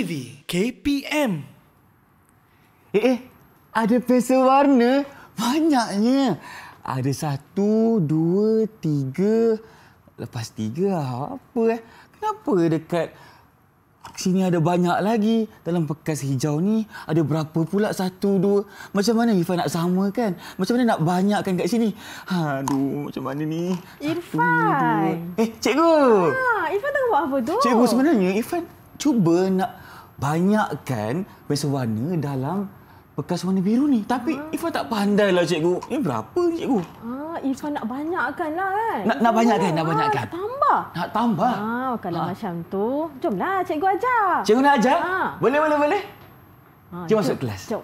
TV KPM. Eh, eh. ada pensel warna banyaknya. Ada satu, dua, tiga. Lepas tiga apa eh? Kenapa dekat sini ada banyak lagi? Dalam bekas hijau ni ada berapa pula satu, dua? Macam mana Irfan nak sama kan? Macam mana nak banyakkan kat sini? Aduh, macam mana ni? Irfan! Eh, cikgu! Ha, Irfan tengah buat apa tu? Cikgu sebenarnya Irfan cuba nak banyakkan pensel warna dalam bekas warna biru ni. Tapi ha. Ah. Ifa tak pandai lah cikgu. Ini berapa ni cikgu? Ha, ah, Ifa nak banyakkan lah kan. Nak, nak banyakkan, nak ah, banyakkan. Ha, tambah. Nak tambah. Ha, kalau ha. macam tu, jomlah cikgu ajar. Cikgu nak ajar? Ha. Boleh, boleh, boleh. Ha, jom, masuk kelas. Jom.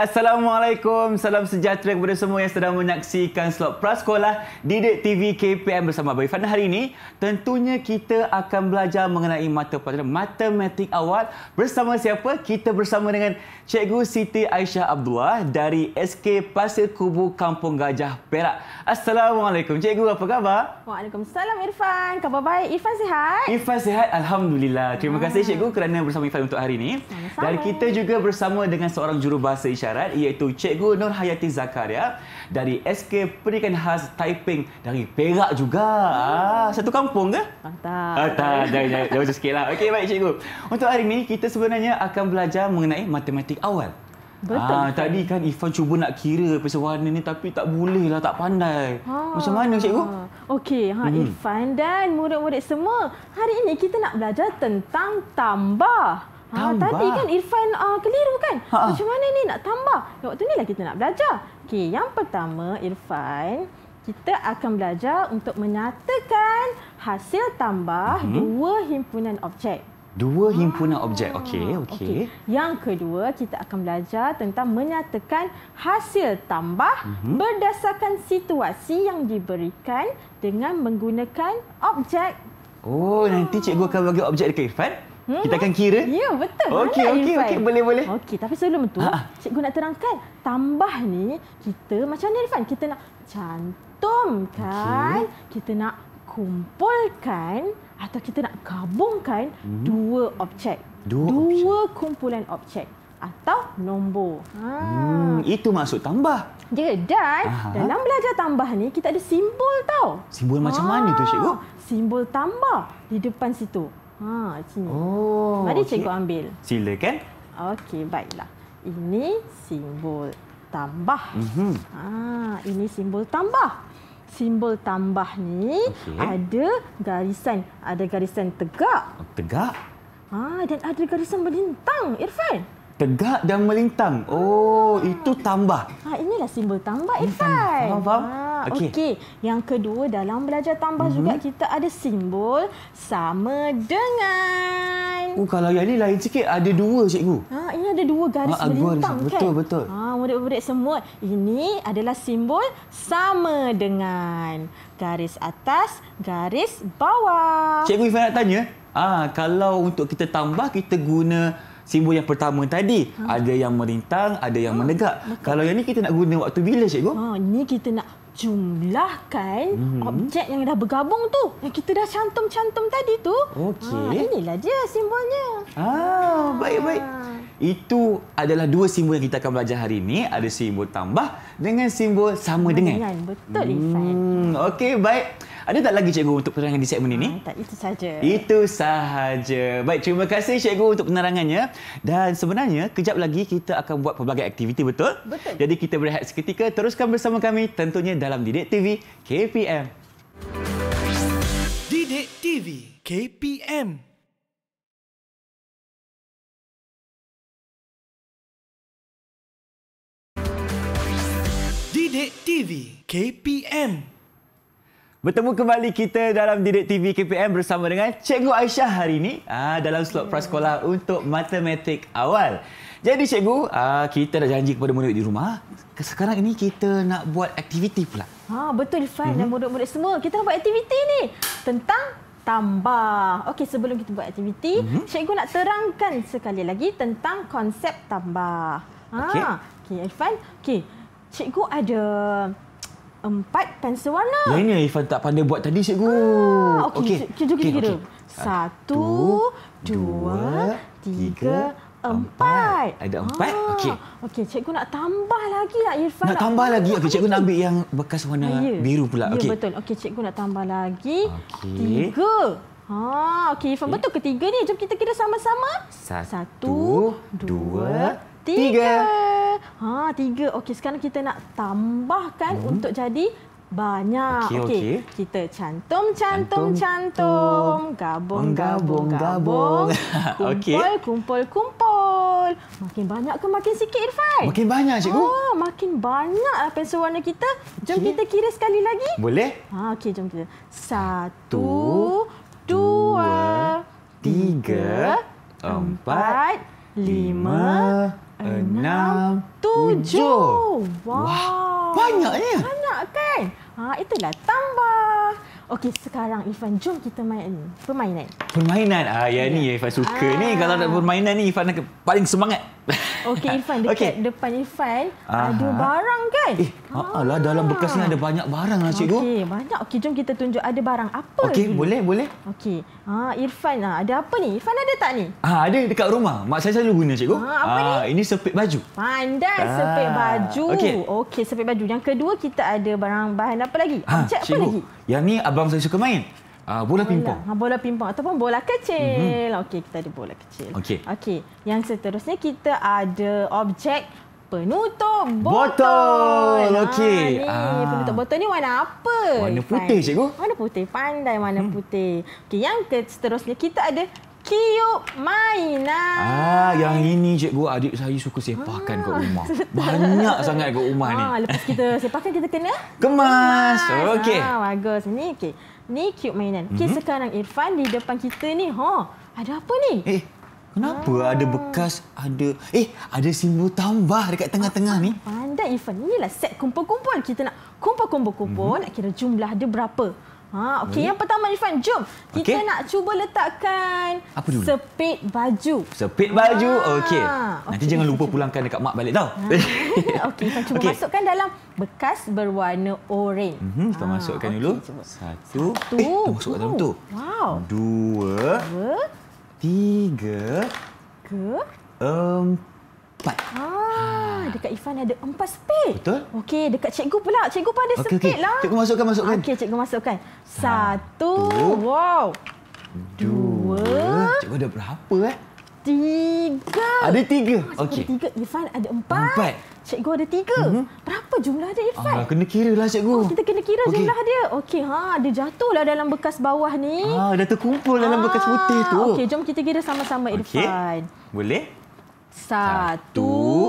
Assalamualaikum. Salam sejahtera kepada semua yang sedang menyaksikan slot prasekolah Didik TV KPM bersama Abang Irfan. Hari ini, tentunya kita akan belajar mengenai mata pelajaran matematik awal bersama siapa? Kita bersama dengan Cikgu Siti Aisyah Abdullah dari SK Pasir Kubu Kampung Gajah Perak. Assalamualaikum. Cikgu, apa khabar? Waalaikumsalam Irfan. Khabar baik? Irfan sihat? Irfan sihat. Alhamdulillah. Terima ah. kasih Cikgu kerana bersama Irfan untuk hari ini. Dan kita juga bersama dengan seorang jurubahasa Isyah mujarad iaitu Cikgu Nur Hayati Zakaria dari SK Perikan Khas Taiping dari Perak juga. Hmm. Satu kampung ke? Mantap. Ah, tak, jauh jauh sikitlah. Okey baik Cikgu. Untuk hari ini kita sebenarnya akan belajar mengenai matematik awal. Betul. Ah, tadi kan Ifan cuba nak kira persewarna ini tapi tak boleh lah, tak pandai. Ha. Macam mana cikgu? Okey, ha, hmm. Ifan dan murid-murid semua, hari ini kita nak belajar tentang tambah tambah. Tadi kan Irfan uh, keliru kan? Ha-ha. Macam mana ni nak tambah? Ya, Waktu ni lah kita nak belajar. Okey, yang pertama Irfan, kita akan belajar untuk menyatakan hasil tambah hmm. dua himpunan objek. Dua ah, himpunan objek. Okey, okey. Okay. Yang kedua, kita akan belajar tentang menyatakan hasil tambah mm-hmm. berdasarkan situasi yang diberikan dengan menggunakan objek. Oh, nanti cikgu akan bagi objek dekat Irfan. Hmm. Kita akan kira. Ya, betul. Okey, okey, Okay boleh, boleh. Okey, tapi sebelum tu, Ha-ha. cikgu nak terangkan tambah ni kita macam ni Irfan, kita nak cantumkan, okay. kita nak kumpulkan atau kita nak gabungkan hmm. dua objek. Dua, dua objek. kumpulan objek atau nombor. Ha. Hmm, itu maksud tambah. Ya, dan Aha. dalam belajar tambah ni kita ada simbol tau. Simbol ha. macam mana tu cikgu? Simbol tambah di depan situ. Ha, sini. Oh, Mari okay. ambil. Silakan. Okey, baiklah. Ini simbol tambah. Mm-hmm. Ha, ini simbol tambah. Simbol tambah ni okay. ada garisan. Ada garisan tegak. Oh, tegak. Ha, dan ada garisan melintang, Irfan. Tegak dan melintang. Oh, ha. itu tambah. Ha, inilah simbol tambah, hmm, Irfan. Faham, faham. Ha. Okey. Okay. Yang kedua dalam belajar tambah mm-hmm. juga kita ada simbol sama dengan. Oh kalau yang ni lain sikit ada dua cikgu. Ha ini ada dua garis ha, melintang kan. Betul betul. Ha murid-murid semua ini adalah simbol sama dengan garis atas garis bawah. Cikgu Ifan nak tanya. Ah kalau untuk kita tambah kita guna Simbol yang pertama tadi ha. ada yang merintang, ada yang ha. menegak. Betul. Kalau yang ni kita nak guna waktu bila cikgu? Ha, ni kita nak jumlahkan hmm. objek yang dah bergabung tu yang kita dah cantum-cantum tadi tu. Okey. Ha, inilah dia simbolnya. Ah, baik-baik. Ha. Itu adalah dua simbol yang kita akan belajar hari ini. Ada simbol tambah dengan simbol sama, sama dengan. dengan. Betul, Ifan. Hmm. Okey, baik. Ada tak lagi cikgu untuk penerangan di segmen ini? Ha, tak, itu saja. Itu sahaja. Baik, terima kasih cikgu untuk penerangannya. Dan sebenarnya, kejap lagi kita akan buat pelbagai aktiviti, betul? Betul. Jadi kita berehat seketika. Teruskan bersama kami tentunya dalam Didik TV KPM. Didik TV KPM. Didik TV KPM. Bertemu kembali kita dalam Didik TV KPM bersama dengan Cikgu Aisyah hari ini ah, dalam slot prasekolah untuk matematik awal. Jadi cikgu, ah, kita dah janji kepada murid di rumah. Sekarang ini kita nak buat aktiviti pula. Ha, betul Fan mm -hmm. dan mhm. murid-murid semua. Kita nak buat aktiviti ni tentang tambah. Okey, sebelum kita buat aktiviti, mm -hmm. cikgu nak terangkan sekali lagi tentang konsep tambah. Ha, okey okay, Irfan. Okey. Cikgu ada empat pensel warna. Yang ini Irfan tak pandai buat tadi cikgu. Ah, okey. Okey. Okay. Okay, okay. Satu, dua, dua tiga Empat. Ada empat? Ah. Okey. Okey, cikgu nak tambah lagi lah Irfan. Nak, nak tambah lagi? Okey, cikgu nak ambil yang bekas warna ah, yeah. biru pula. Ya, okay. yeah, betul. Okey, cikgu nak tambah lagi. Okay. Tiga. Ha, ah, okey, Irfan okay. betul ketiga ni. Jom kita kira sama-sama. Satu, Satu dua, dua, tiga. tiga. Ha, tiga. Okey, sekarang kita nak tambahkan hmm. untuk jadi banyak. Okey, okay. okay. kita cantum, cantum, cantum. Gabung, gabung, gabung. gabung. Kumpul, kumpul, kumpul. Makin banyak ke makin sikit, Irfan? Makin banyak, Cikgu. Oh, makin banyak lah pensel warna kita. Jom okay. kita kira sekali lagi. Boleh. Ha, Okey, jom kita. Satu, dua, tiga, empat, lima, enam, tujuh. Wah, wow. banyaknya. Banyak kan? kan? Ha, itulah tambah. Okey, sekarang Ifan, jom kita main permainan. Permainan? Ah, ya, ya. ni Ifan suka ah. ni. Kalau nak permainan ni, Ifan paling semangat. Okey Irfan dekat okay. depan Irfan Aha. ada barang kan? Eh, haalah ha. dalam bekas ni ada ah. banyak barang lah cikgu. Okey, banyak. Okey, jom kita tunjuk ada barang apa. Okey, boleh, boleh. Okey. Ha Irfan ah, ada apa ni? Irfan ada tak ni? Ah, ha, ada dekat rumah. Mak saya selalu guna cikgu. Ha, apa ha, ni? ini sepet baju. Pandai sepet ah, sepit baju. Okey, okay, sepet baju. Yang kedua kita ada barang bahan apa lagi? Ha, Objek apa lagi? Yang ni abang saya suka main. Uh, bola, bola pingpong. Ha, bola pingpong ataupun bola kecil. Mm-hmm. Okey, kita ada bola kecil. Okey. Okey, yang seterusnya kita ada objek penutup botol. botol. Okey. Ha, ah. penutup botol ni warna apa? Warna putih, Pandai. cikgu. Warna putih. Pandai warna hmm. putih. Okey, yang seterusnya kita ada Kiup mainan. Ah, yang ini cikgu adik saya suka sepakan ah, kat rumah. Banyak sangat kat rumah ah, ni. Ah, lepas kita sepakan kita kena kemas. kemas. Okey. Ah, bagus. Ini okey. Ni cute mainan. Okey mm-hmm. sekarang Irfan di depan kita ni. Ha, ada apa ni? Eh, kenapa ah. ada bekas ada eh ada simbol tambah dekat tengah-tengah ni? Pandai Irfan. Inilah set kumpul-kumpul kita nak kumpul-kumpul-kumpul mm-hmm. nak kira jumlah dia berapa. Ha, okey. Hmm. Yang pertama Irfan, jom. Kita nak cuba letakkan Apa sepit baju. Sepit baju. Ah. Okey. Nanti okay. jangan lupa pulangkan dekat mak balik tau. Ah, okey, kita cuba okay. masukkan dalam bekas berwarna oren. Mhm, uh kita ah. masukkan okay, dulu. Cuba. Satu. Satu. Eh, kita masuk dalam tu. Wow. Dua. Dua. Tiga. Ke. Empat empat. Ah, ha. dekat Ifan ada empat speed. Betul. Okey, dekat cikgu pula. Cikgu pun ada okay, speed okay. lah. Cikgu masukkan, masukkan. Okey, cikgu masukkan. Satu. Ha. Wow. Dua. Cikgu ada berapa eh? Tiga. Ada tiga. Okey. Tiga. Ifan ada empat. Empat. Cikgu ada tiga. Mm-hmm. Berapa jumlah dia Irfan? Ah, kena kira lah cikgu. Oh, kita kena kira okay. jumlah dia. Okey, ha, dia jatuh lah dalam bekas bawah ni. Ah, dah terkumpul dalam bekas putih tu. Ah, okey, jom kita kira sama-sama Irfan. Okay. Boleh? Satu,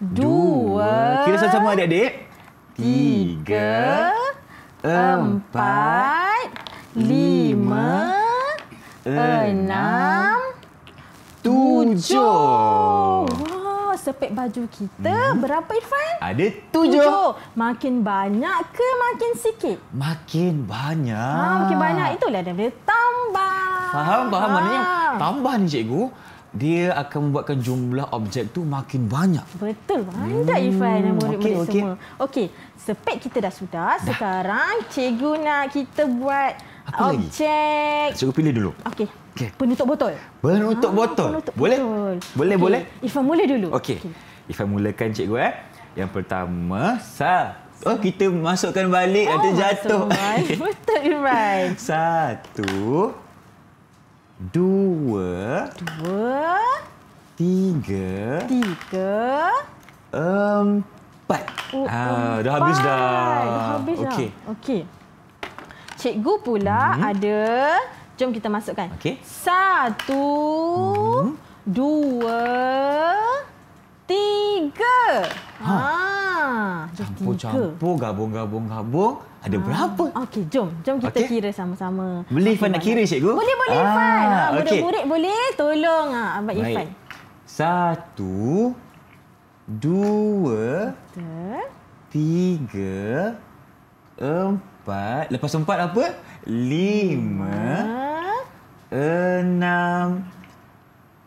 dua, dua kira sama-sama adik-adik. Tiga, empat, lima, enam, tujuh. Wah, sepek baju kita hmm. berapa Irfan? Ada tujuh. tujuh. Makin banyak ke makin sikit? Makin banyak. Ha, makin banyak. Itulah dia boleh tambah. Faham, faham. Ha. Maknanya ah. tambah ni cikgu dia akan membuatkan jumlah objek tu makin banyak. Betul. Pandai hmm. Ifan dan murid-murid okay, okay. semua. Okey, sepek kita dah sudah. Dah. Sekarang cikgu nak kita buat Apa objek. Lagi? Cikgu pilih dulu. Okey. Okay. Penutup botol. Penutup ah, botol. Penutup boleh? Botol. Boleh, okay. boleh. Ifan mula dulu. Okey. Okay. Ifan mulakan cikgu eh. Yang pertama, sah. Oh, kita masukkan balik oh, nanti jatuh. Masukkan. Betul, Ifan. Satu dua, dua, tiga, tiga, empat. Oh, ha, ah, empat. Dah habis dah. Dah habis dah. Okey. Cikgu pula hmm. ada. Jom kita masukkan. Okay. Satu, hmm. dua, tiga. Ha. ha campur, tiga. campur gabung gabung-gabung-gabung. Ada ha. berapa? Okey, jom. Jom kita okay. kira sama-sama. Boleh Ifan nak kira, cikgu? Boleh, boleh ah, Ifan. Ha, ah, Budak-budak boleh. Tolong ha, Abang Baik. Satu, dua, Satu. tiga, empat. Lepas empat apa? Lima, lima. enam,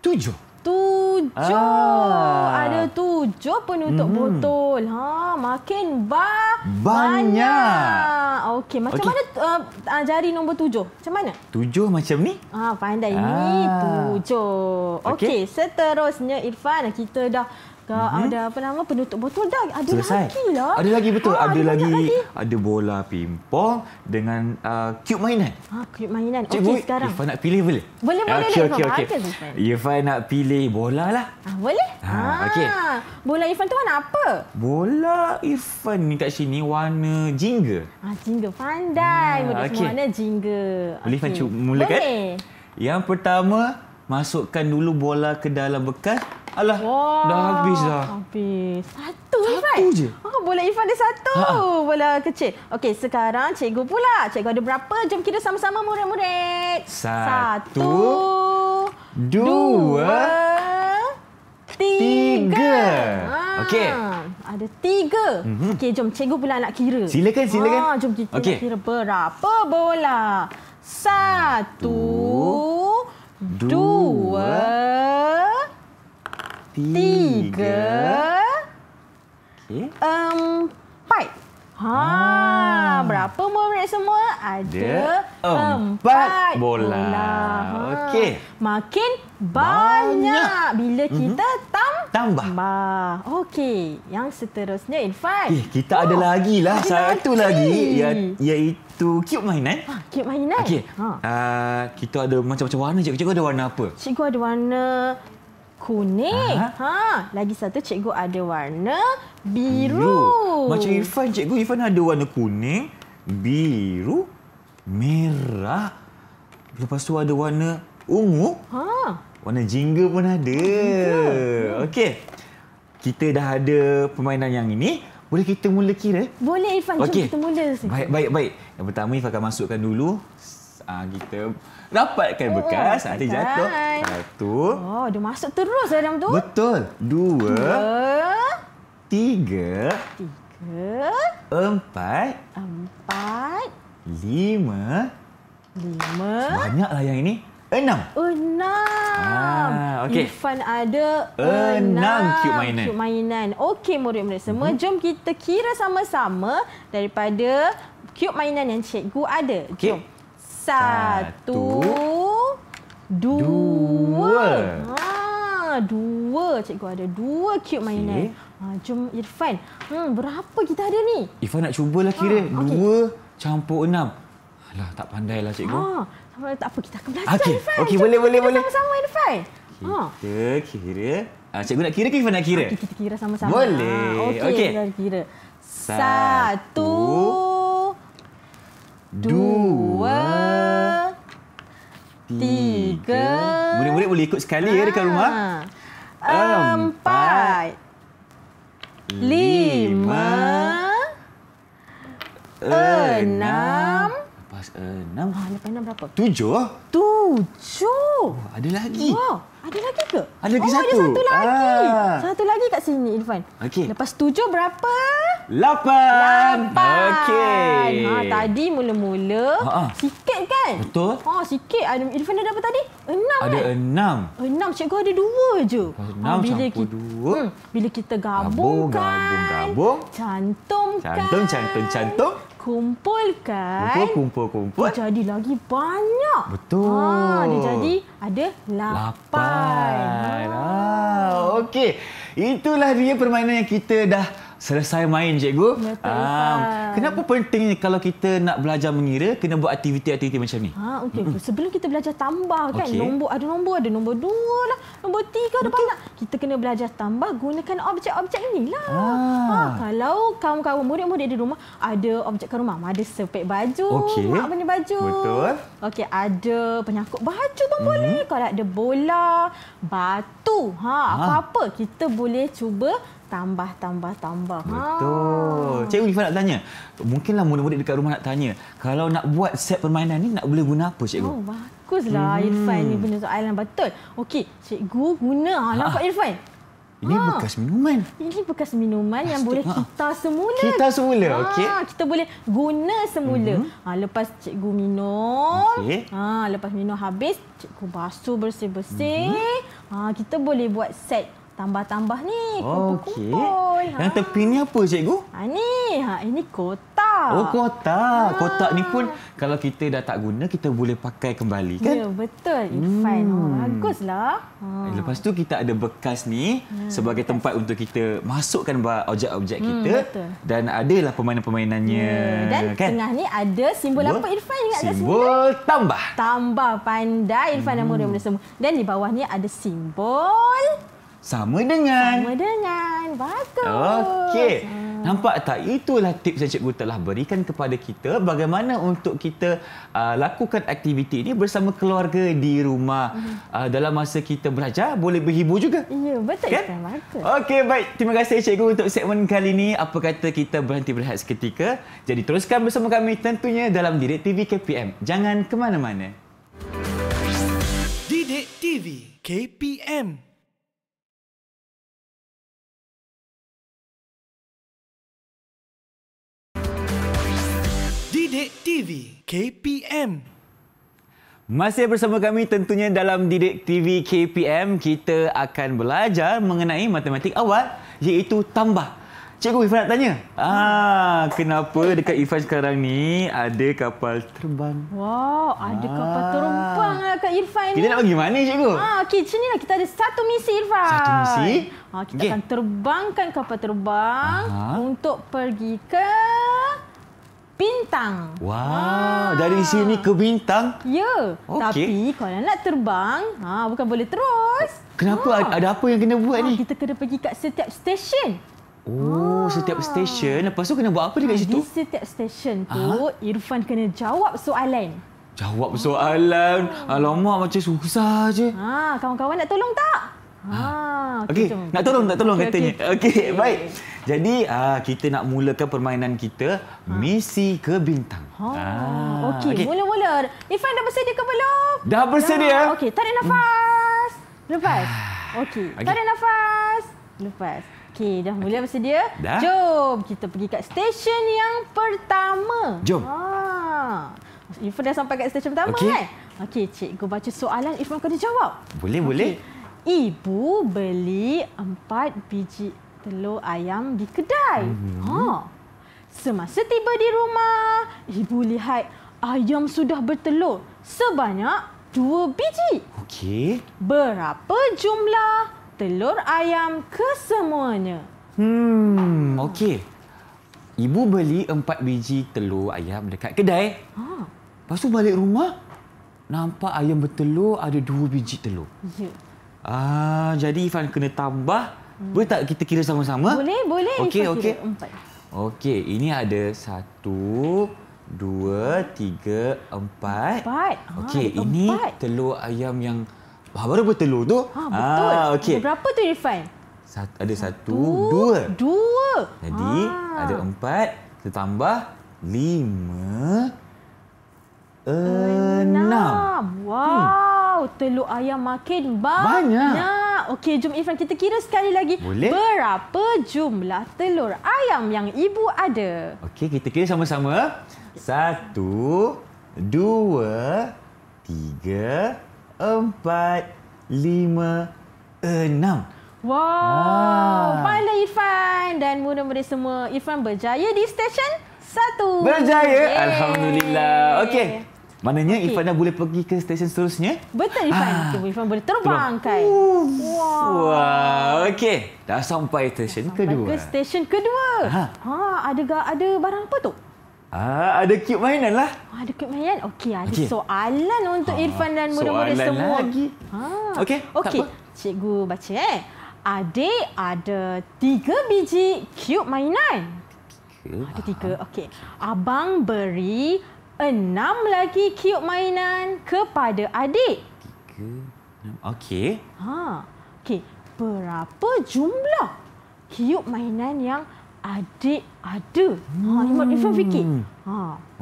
tujuh. Tujuh. Ah. Ada tujuh penutup mm botol. Ha, makin ba- banyak. banyak. Okey, macam okay. mana uh, uh, jari nombor tujuh? Macam mana? Tujuh macam ni? Ah, pandai ah. ni. Tujuh. Okey, okay, seterusnya Irfan, kita dah kak, mm-hmm. ada apa nama penutup botol dah. Ada Selesai. lagi lah. Ada lagi betul. Ha, ada, ada lagi, ada bola pingpong dengan uh, cube mainan. Ha, cube mainan. Okey okay, sekarang. Ifa nak pilih boleh? Boleh boleh. Okey okey okey. Ifa nak pilih bola lah. Ha, boleh? Ha, ha okey. Bola Ifa tu warna apa? Bola Ifa ni kat sini warna jingga. Ha, jingga pandai. Ha, okay. Semua warna jingga. Boleh okay. cuba mulakan? Boleh. Yang pertama, Masukkan dulu bola ke dalam bekas. Alah, wow. dah habis dah. Habis. Satu, Irfan. Satu je. Oh, bola Irfan ada satu. Ha, ha. Bola kecil. Okey, sekarang cikgu pula. Cikgu ada berapa? Jom kita sama-sama murid-murid. Satu. Dua. Tiga. tiga. Ha. Okey. Ada tiga. Mm-hmm. Okey, jom cikgu pula nak kira. Silakan, silakan. Ha, jom kita okay. nak kira berapa bola. Satu. Satu. Ha, ah. berapa murid semua? Ada empat, bola. bola. Ha. Okey. Makin banyak, banyak. bila mhm. kita mm -hmm. tam tambah. Tambah. Okey, yang seterusnya Infan. Eh, kita oh. ada lagi lah. Satu lagi ya, iaitu cube mainan. Ha, cube mainan. Okey. Ha. Uh, kita ada macam-macam warna. Cikgu ada warna apa? Cikgu ada warna kuning. Ha? ha, lagi satu cikgu ada warna biru. biru. Macam Irfan cikgu Irfan ada warna kuning, biru, merah. Lepas tu ada warna ungu. Ha. Warna jingga pun ada. Okey. Kita dah ada permainan yang ini. Boleh kita mula kira? Boleh Irfan, jom okay. kita mula. Baik, baik, baik. Yang pertama Irfan akan masukkan dulu uh, kita dapatkan oh, bekas oh, ah, nanti kan. jatuh. Satu. Oh, dia masuk terus eh, dalam tu. Betul. Dua. Dua. Tiga. Tiga. Empat. Empat. Lima. Lima. Banyaklah yang ini. Enam. Enam. Ah, okay. Irfan ada enam cube mainan. Cube mainan. Okey murid-murid semua. Hmm. Jom kita kira sama-sama daripada cube mainan yang cikgu ada. Jom. Satu, dua. ah dua. Cikgu ada dua cute mainan. Okay. Ha, jom Irfan. Hmm, ha, berapa kita ada ni? Irfan nak cubalah kira. Ha, okay. Dua campur enam. Alah, tak pandai lah cikgu. Ah, tak apa, kita akan belajar okay. Irfan. Okay, jom boleh, kita boleh, boleh. sama-sama Irfan. Kita ha. kira. Ah, cikgu nak kira ke Irfan nak kira? Okay, kita kira sama-sama. Boleh. Ha, okay, okay. kita kira. Satu, dua, dua tiga. Murid-murid boleh ikut sekali ya dekat rumah. Ah. Empat. Lima. Enam. Lepas enam. Lepas enam berapa? Tujuh. Tujuh. ada lagi. Wow. Ada lagi ke? Ada lagi oh, satu. Oh, ada satu lagi. Ah. Satu lagi kat sini, Irfan. Okey. Lepas tujuh berapa? Lapan. Lapan. Okey. Ha, tadi mula-mula ha, ha. sikit kan? Betul. Ha, sikit. Irfan ada apa tadi? Enam ada kan? enam. Enam. Cikgu ada dua je. Enam ha, bila campur dua. Hmm. bila kita gabungkan. Gabung, gabung, gabung. Cantumkan. Cantum, cantum, cantum kumpulkan Betul, kumpul kumpul dia jadi lagi banyak betul ha dia jadi ada lapan ha okey itulah dia permainan yang kita dah selesai main cikgu. Betul. Ah, kenapa pentingnya kalau kita nak belajar mengira kena buat aktiviti-aktiviti macam ni? Ha okey. Mm -hmm. Sebelum kita belajar tambah kan okay. nombor ada nombor ada nombor dua lah, nombor tiga ada okay. Kita kena belajar tambah gunakan objek-objek inilah. Ha. ha kalau kawan-kawan murid-murid di rumah ada objek kat rumah, ada sepek baju, okay. mak punya baju. Betul. Okey, ada penyakut baju pun mm -hmm. boleh. Kalau ada bola, batu, ha apa-apa ha. kita boleh cuba tambah tambah tambah. Betul. Ha. Cikgu Ifa nak tanya. Mungkinlah murid-murid dekat rumah nak tanya. Kalau nak buat set permainan ni nak boleh guna apa cikgu? Oh, baguslah hmm. Irfan ni punya soalan betul. Okey, cikgu guna ha. nampak ah. Irfan. Ini ha. bekas minuman. Ini bekas minuman Pasti. yang boleh kita semula. Kita semula, ha. okey. kita boleh guna semula. Hmm. Ha, lepas cikgu minum. Okay. Ha, lepas minum habis, cikgu basuh bersih-bersih. Hmm. Ha, kita boleh buat set tambah-tambah ni. Okey. Ha. Yang tepi ni apa cikgu? Ha ni, ha ini kotak. Oh kotak. Ha. Kotak ni pun kalau kita dah tak guna kita boleh pakai kembali kan? Ya betul. Irfan. Hmm. Ha baguslah. Ha. Eh, lepas tu kita ada bekas ni ha. sebagai bekas. tempat untuk kita masukkan objek-objek hmm, kita betul. dan adalah permainan-permainannya hmm. Ya, dan kan? tengah ni ada simbol, simbol. apa Irfan ingat simbol? Simbol tambah. Tambah pandai Irfan hmm. dan murid-murid semua. Dan di bawah ni ada simbol sama dengan sama dengan bagus okey Nampak tak? Itulah tips yang cikgu telah berikan kepada kita bagaimana untuk kita uh, lakukan aktiviti ini bersama keluarga di rumah. Mm-hmm. Uh, dalam masa kita belajar, boleh berhibur juga. Ya, betul. Kan? Okey, baik. Terima kasih cikgu untuk segmen kali ini. Apa kata kita berhenti berehat seketika? Jadi teruskan bersama kami tentunya dalam Didik TV KPM. Jangan ke mana-mana. Didik TV KPM. Didik TV KPM masih bersama kami tentunya dalam Didik TV KPM kita akan belajar mengenai matematik awal iaitu tambah. Cikgu Ifan nak tanya. Ah, kenapa dekat Ifan sekarang ni ada kapal terbang? Wow, ada ah. kapal terbang dekat lah Ifan ni. Kita nak pergi mana cikgu? Ah, okey, sini lah kita ada satu misi Ifan. Satu misi? Ah, kita okay. akan terbangkan kapal terbang Aha. untuk pergi ke bintang. Wah, wow, ah. dari sini ke bintang? Ya. Okay. Tapi kalau nak terbang, ha bukan boleh terus. Kenapa ha. ada apa yang kena buat ha, ni? Kita kena pergi kat setiap stesen. Oh, ha. setiap stesen. Lepas tu kena buat apa dekat ha, situ? Di setiap stesen tu, ha? Irfan kena jawab soalan. Jawab soalan. Alamak macam susah aje. Ha, kawan-kawan nak tolong tak? Ah, ah. Okey, okay, nak tolong tak tolong okay, katanya. Okey, okay, okay. baik. Jadi uh, kita nak mulakan permainan kita ha. misi ke bintang. Ha. Ah. Okey, okay. mula-mula. Ifan dah bersedia ke belum? Dah bersedia. Okey, tarik nafas. Lepas. Okey, okay. tarik nafas. Lepas. Okey, dah mula okay. bersedia? Dah. Jom kita pergi kat stesen yang pertama. Jom. Ha. Ifan dah sampai kat stesen pertama okay. kan? Eh? Okey, cikgu baca soalan Ifan kena jawab. Boleh, okay. boleh ibu beli empat biji telur ayam di kedai. Mm-hmm. Ha. Semasa tiba di rumah, ibu lihat ayam sudah bertelur sebanyak dua biji. Okey. Berapa jumlah telur ayam kesemuanya? Hmm, okey. Ibu beli empat biji telur ayam dekat kedai. Ha. Lepas tu balik rumah, nampak ayam bertelur ada dua biji telur. Ya. Yeah. Ah, jadi Ifan kena tambah. Hmm. Boleh tak kita kira sama-sama? Boleh, boleh. Okey, okey. Okey, ini ada satu, dua, tiga, empat. Empat. Ha, okey, ini empat. telur ayam yang baru bertelur tu. Ah betul. Ah, okay. berapa tu Ifan? Satu, ada satu, satu dua. Dua. Jadi ha. ada empat, kita tambah lima, enam. enam. Wow. Hmm. Wow, telur ayam makin banyak. banyak. Okey, jom Irfan kita kira sekali lagi. Boleh. Berapa jumlah telur ayam yang ibu ada? Okey, kita kira sama-sama. Satu, dua, tiga, empat, lima, enam. Wow, ah. pandai Irfan dan muda-muda semua Irfan berjaya di stesen satu. Berjaya, Yeay. Alhamdulillah. Okey, Maknanya okay. Ifan dah boleh pergi ke stesen seterusnya? Betul Ifan. Ah. Ifan boleh terbang kan. Wow. wow. Okey. Dah sampai stesen dah kedua. Sampai ke stesen kedua. Ha. ha ada ga ada barang apa tu? Ah, ada kit mainan lah. Ah, ada kit mainan? Okey, ada okay. soalan untuk ha. Irfan dan muda-muda semua. Soalan lagi. Ha. Okey, okay. apa? Cikgu baca eh. Adik ada tiga biji kit mainan. Tiga. Ada tiga, okey. Abang beri enam lagi kiuk mainan kepada adik. Tiga, enam. Okey. Ha. Okey. Berapa jumlah kiuk mainan yang adik ada? Ha, Imam Irfan hmm. fikir. Ha.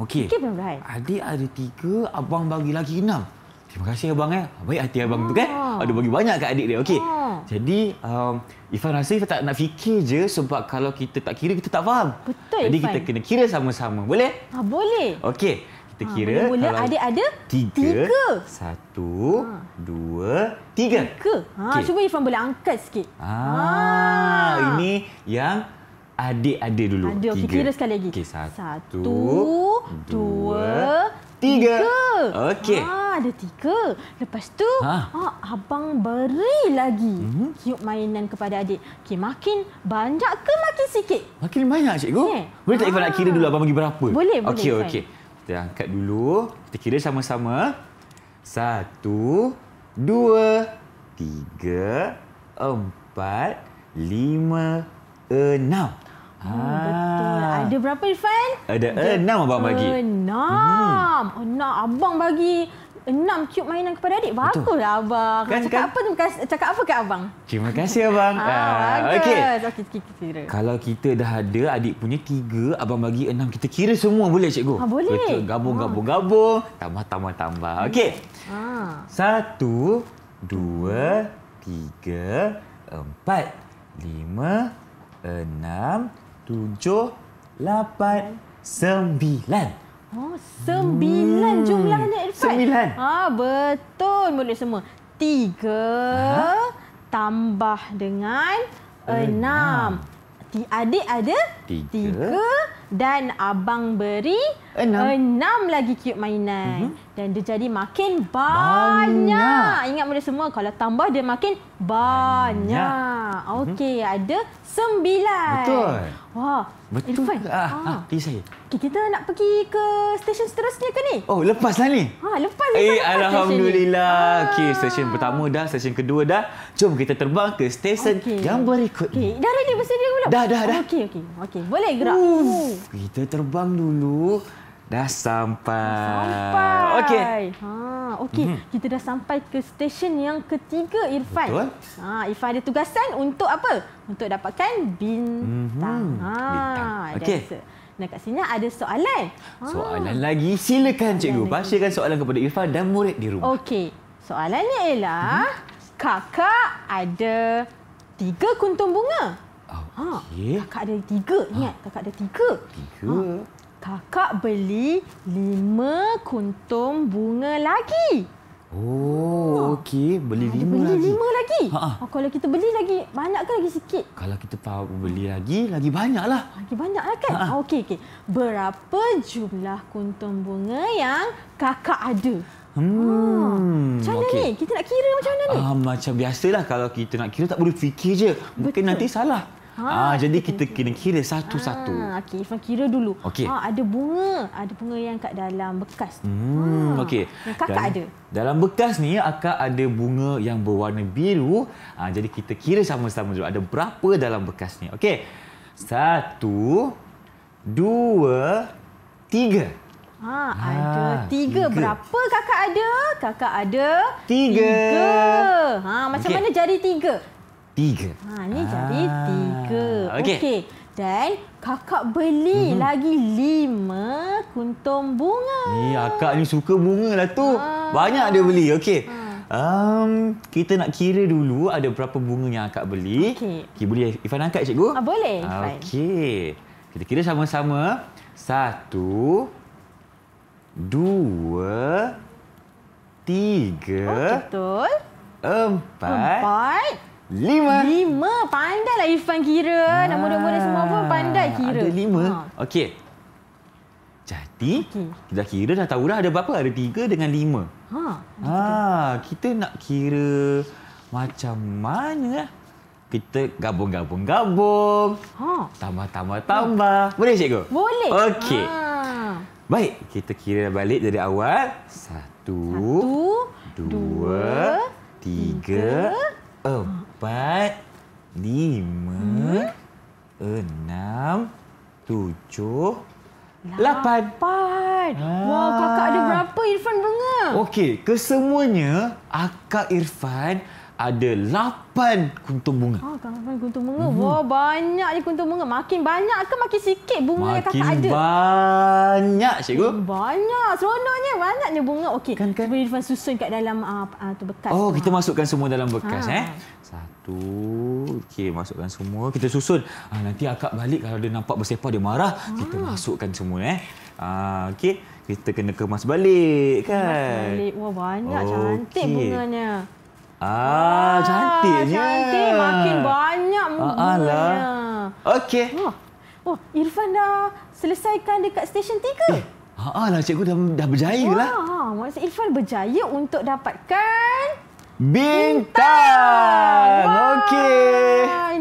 Okey. Fikir berapa? Adik ada tiga, abang bagi lagi enam. Terima kasih abang eh. Baik hati abang tu kan. Ah. Ada bagi banyak kat adik dia. Okey. Ah. Jadi um, Ifan rasa Ifan tak nak fikir je sebab kalau kita tak kira kita tak faham. Betul Jadi Ifan. kita kena kira sama-sama. Boleh? Ha, boleh. Okey. Kita ha, kira. Boleh, boleh. adik ada? Tiga. tiga. Satu. Ha. Dua. Tiga. Tiga. Ha, okay. Cuba Ifan boleh angkat sikit. Ah, ha. Ini yang adik ada dulu. Ada. Okay, tiga. kira sekali lagi. Okey. Satu, satu. Dua. Tiga. tiga. Okey. Ha ada tiga. Lepas tu, ha? ah, abang beri lagi mm-hmm. kiup mainan kepada adik. Okey, makin banyak ke makin sikit? Makin banyak, cikgu. Yeah. Boleh tak Ifan ha. nak ah. kira dulu abang bagi berapa? Boleh, okay, boleh. Okey, okey. Kita angkat dulu. Kita kira sama-sama. Satu, dua, tiga, empat, lima, enam. Hmm, ah. Betul. Ada berapa, Irfan? Ada enam abang bagi. Enam. Enam. Mhm. Oh, abang bagi enam cube mainan kepada adik. Baguslah abang. Kan, cakap kan? apa tu? Cakap apa ke abang? Terima kasih abang. Ah, ah Okey. Okey, kita kira. Kalau kita dah ada adik punya tiga, abang bagi enam. Kita kira semua boleh cikgu? Ha, boleh. Kita gabung, ha. gabung, gabung. Tambah, tambah, tambah. Okey. Ha. Satu, dua, tiga, empat, lima, enam, tujuh, lapan, sembilan. Oh, sembilan hmm. jumlahnya, Irfan. Sembilan. Ah, betul. Boleh semua. Tiga ha? tambah dengan enam. enam. Adik ada tiga. tiga. Dan abang beri Enam. Enam lagi cute mainan. Uh-huh. Dan dia jadi makin banyak. banyak. Ingat benda semua. Kalau tambah dia makin banyak. banyak. Mhm. Okey. Uh-huh. Ada sembilan. Betul. Wah. Betul. Ah, ah. ah, Pergi saya. Okay, kita nak pergi ke stesen seterusnya ke ni? Oh, lepas lah ni. Ha, lepas. Eh, Alhamdulillah. Ah. Okey, stesen pertama dah. Stesen kedua dah. Jom kita terbang ke stesen okay. yang berikut. Okay, dah ready bersedia belum? Dah, dah, dah. Okey, okay, okay. boleh gerak. Uh, kita terbang dulu dah sampai. Dah sampai. Okey. Ha, okey. Mm-hmm. Kita dah sampai ke stesen yang ketiga Irfan. Betul. Ha, Irfan ada tugasan untuk apa? Untuk dapatkan bintang. Mm-hmm. Ha, okey. Dan kat sini ada soalan. Ha. Soalan lagi. Silakan cikgu bacakan soalan kepada Irfan dan murid di rumah. Okey. Soalannya ialah mm-hmm. kakak ada tiga kuntum bunga. Okay. Ha, kakak ada tiga. Ingat, ah. kakak ada tiga. Tiga. Ha kakak beli lima kuntum bunga lagi. Oh, ah. okey. Beli ah, lima lagi. Beli lima lagi. Ha -ha. Ah, kalau kita beli lagi, banyak ke lagi sikit? Kalau kita tahu beli lagi, lagi banyaklah. Lagi banyaklah kan? Ha -ha. Okey, okey. Berapa jumlah kuntum bunga yang kakak ada? Hmm. Macam mana okay. ni? Kita nak kira macam mana ni? Uh, macam biasalah kalau kita nak kira tak boleh fikir je. Mungkin Betul. nanti salah. Ha, ha, jadi kita okay. kena kira satu-satu. Ha, okey, Ifan kira dulu. Okay. Ha, ah, ada bunga, ada bunga yang kat dalam bekas. Hmm, ha. okey. Kakak dalam, ada. Dalam bekas ni akak ada bunga yang berwarna biru. Ha, jadi kita kira sama-sama dulu ada berapa dalam bekas ni. Okay. Satu, dua, tiga. Ha, ha ada tiga. tiga. Berapa kakak ada? Kakak ada tiga. tiga. Ha, macam okay. mana jari tiga? tiga. Ha, ni jadi ah, tiga. Okey. Okay. Dan kakak beli mm-hmm. lagi lima kuntum bunga. Ni akak ni suka bunga lah tu. Ha. Banyak dia beli. Okey. Ha. Um, kita nak kira dulu ada berapa bunga yang akak beli. Okey. Okay, boleh Ifan angkat cikgu? Ha, boleh Okey. Kita kira sama-sama. Satu. Dua. Tiga. Okey oh, betul. Empat. Empat. Lima. Lima. Pandai lah Irfan kira. Ha. Nama-nama dan semua pun pandai kira. Ada lima. Ha. Okey. Jadi, okay. dah kira dah tahu dah ada berapa. Ada tiga dengan lima. Ha. Ha. Kita nak kira macam mana eh? kita gabung gabung gabung. Ha. Tambah tambah tambah. Ha. Boleh cikgu? Boleh. Okey. Ha. Baik, kita kira balik dari awal. Satu, Satu dua, dua, tiga, tiga. empat empat, lima, hmm? enam, tujuh, lapan. Lapan. Ah. Wah, kakak ada berapa Irfan bengar? Okey, kesemuanya, akak Irfan ada lapan kuntum bunga. Ah, oh, 8 kuntum bunga. Hmm. Wah, wow, banyak je kuntum bunga. Makin banyak ke makin sikit bunga makin yang kakak ada? Makin banyak, cikgu. Hmm, banyak. Seronoknya banyaknya bunga. Okey. Kan, kan. Boleh Irfan susun kat dalam uh, uh, tu bekas. Oh, tu. kita ah. masukkan semua dalam bekas. Ha. eh. Satu. Okey, masukkan semua. Kita susun. Ah, nanti akak balik kalau dia nampak bersepah, dia marah. Ha. Kita masukkan semua. eh. Ah, Okey. Kita kena kemas balik kan? Kemas balik. Wah, banyak. Okay. Cantik bunganya. Ah, cantiknya. Cantik makin banyak bunganya. Ah, ah lah. Okey. Oh. oh, Irfan dah selesaikan dekat stesen tiga. Eh. Ha lah cikgu dah, dah berjaya lah. Wah, lah. Ha maksud Irfan berjaya untuk dapatkan bintang. bintang. Okey.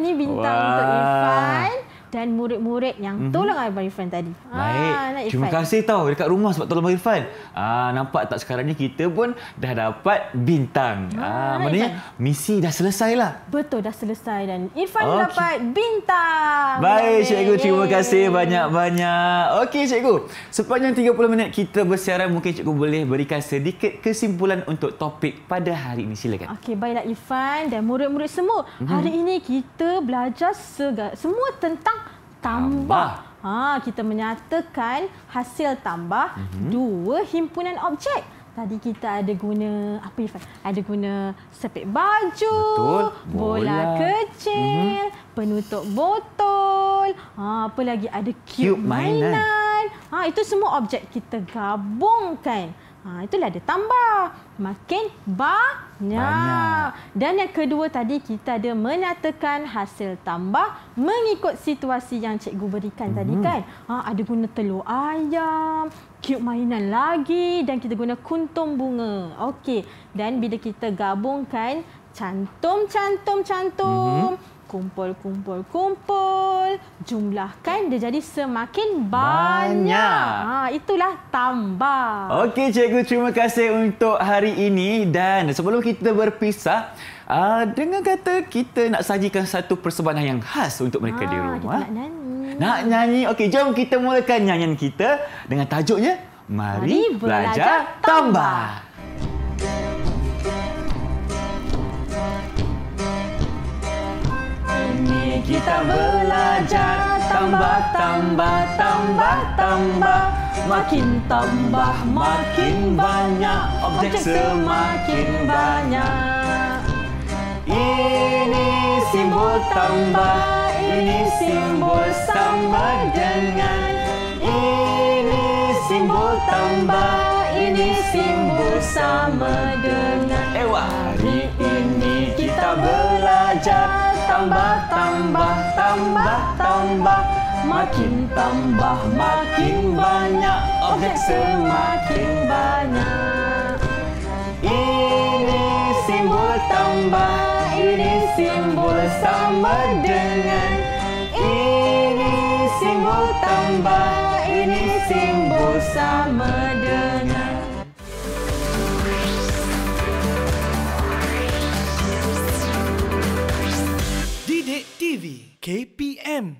Ini bintang Wah. untuk Irfan dan murid-murid yang mm-hmm. tolong Abang Irfan tadi. Ah, Baik. Ah, Terima kasih tau dekat rumah sebab tolong Abang Irfan. Ah, nampak tak sekarang ni kita pun dah dapat bintang. Ah, ah maknanya misi dah selesai lah. Betul, dah selesai dan Irfan okay. dapat bintang. Baik, Cikgu. Terima kasih banyak-banyak. Okey, Cikgu. Sepanjang 30 minit kita bersiaran, mungkin Cikgu boleh berikan sedikit kesimpulan untuk topik pada hari ini. Silakan. Okey, baiklah Irfan dan murid-murid semua. Mm-hmm. Hari ini kita belajar segala, semua tentang tambah. Ha, kita menyatakan hasil tambah mm-hmm. dua himpunan objek. Tadi kita ada guna apa Irfan? Ada guna sepet baju, Betul. Bola. bola kecil, mm-hmm. penutup botol. Ha, apa lagi? Ada cube, cube mainan. mainan. Ha, itu semua objek kita gabungkan. Ha, itulah dia tambah. Makin banyak. banyak. Dan yang kedua tadi kita ada menyatakan hasil tambah mengikut situasi yang cikgu berikan hmm. tadi kan. Ha, ada guna telur ayam, cute mainan lagi dan kita guna kuntum bunga. Okey. Dan bila kita gabungkan cantum, cantum, cantum. Hmm kumpul, kumpul, kumpul. Jumlahkan dia jadi semakin banyak. banyak. Ha, itulah tambah. Okey cikgu, terima kasih untuk hari ini. Dan sebelum kita berpisah, uh, dengan kata kita nak sajikan satu persembahan yang khas untuk mereka ha, di ah, rumah. Kita nak nyanyi. Nak nyanyi. Okey, jom kita mulakan nyanyian kita dengan tajuknya Mari, Mari belajar, belajar tambah. tambah. kita belajar tambah tambah tambah tambah makin tambah makin banyak objek semakin banyak ini simbol tambah ini simbol sama dengan ini simbol tambah ini simbol sama dengan ewah hari ini kita belajar tambah, tambah, tambah, tambah Makin tambah, makin banyak Objek semakin banyak Ini simbol tambah Ini simbol sama dengan Ini simbol tambah Ini simbol sama dengan KPM